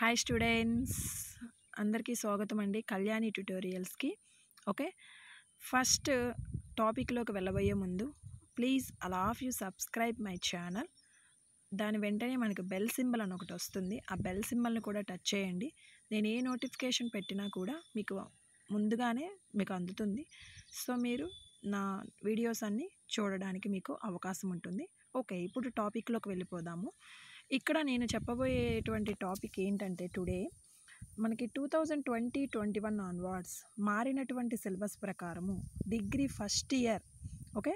hi students అందరికీ స్వాగతం అండి కళ్యాణి ట్యూటోరియల్స్కి ఓకే ఫస్ట్ టాపిక్లోకి వెళ్ళబోయే ముందు please all of you subscribe my channel దాని వెంటనే మనకు బెల్ సింబల్ అని ఒకటి వస్తుంది ఆ బెల్ సింబల్ని కూడా టచ్ చేయండి నేను ఏ నోటిఫికేషన్ పెట్టినా కూడా మీకు ముందుగానే మీకు అందుతుంది సో మీరు నా వీడియోస్ అన్నీ చూడడానికి మీకు అవకాశం ఉంటుంది ఓకే ఇప్పుడు టాపిక్లోకి వెళ్ళిపోదాము ఇక్కడ నేను చెప్పబోయేటువంటి టాపిక్ ఏంటంటే టుడే మనకి two thousand twenty twenty one onwards మారినటువంటి సిలబస్ ప్రకారము degree first year okay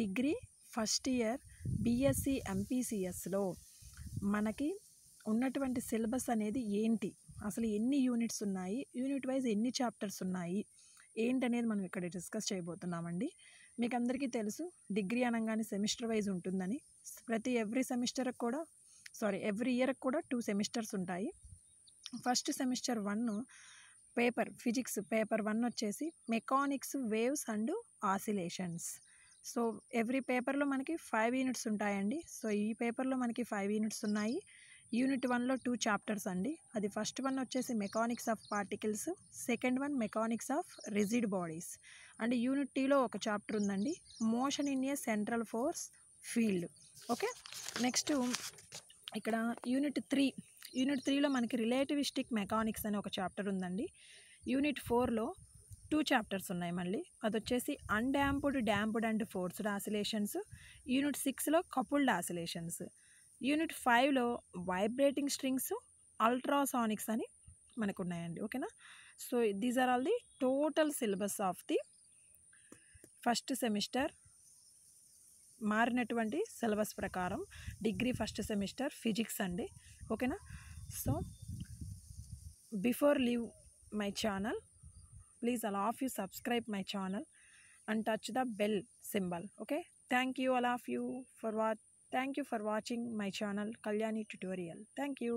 degree first year BSc ఎంపీసీఎస్లో మనకి ఉన్నటువంటి సిలబస్ అనేది ఏంటి అసలు ఎన్ని యూనిట్స్ ఉన్నాయి యూనిట్ వైజ్ ఎన్ని చాప్టర్స్ ఉన్నాయి ఏంటనేది మనం ఇక్కడ డిస్కస్ చేయబోతున్నామండి మీకు అందరికీ తెలుసు డిగ్రీ అనగానే సెమిస్టర్ వైజ్ ఉంటుందని ప్రతి ఎవ్రీ సెమిస్టర్కి కూడా సారీ ఎవ్రీ ఇయర్ కూడా టూ సెమిస్టర్స్ ఉంటాయి first semester one paper physics paper one వచ్చేసి mechanics waves and oscillations so every పేపర్లో మనకి ఫైవ్ యూనిట్స్ ఉంటాయండి సో ఈ పేపర్లో మనకి ఫైవ్ యూనిట్స్ ఉన్నాయి యూనిట్ వన్లో టూ చాప్టర్స్ అండి అది ఫస్ట్ వన్ వచ్చేసి mechanics of particles second one mechanics of rigid bodies and unit టీలో ఒక చాప్టర్ ఉందండి motion in a central force field okay next ఇక్కడ యూనిట్ త్రీ యూనిట్ త్రీలో మనకి రిలేటివిస్టిక్ మెకానిక్స్ అనే ఒక చాప్టర్ ఉందండి యూనిట్ ఫోర్లో టూ చాప్టర్స్ ఉన్నాయి మళ్ళీ అదొచ్చేసి undamped damped and forced oscillations unit సిక్స్లో కపుల్డ్ ఆసిలేషన్స్ యూనిట్ ఫైవ్లో వైబ్రేటింగ్ స్ట్రింగ్స్ అల్ట్రాసానిక్స్ అని మనకు ఉన్నాయండి ఓకేనా so these are all the total syllabus of the first semester మారినటువంటి సిలబస్ ప్రకారం డిగ్రీ ఫస్ట్ సెమిస్టర్ ఫిజిక్స్ అండి ఓకేనా so before leave my channel please all of you subscribe my channel and touch the bell symbol okay thank you all of you for వా thank you for watching my channel Kalyani tutorial thank you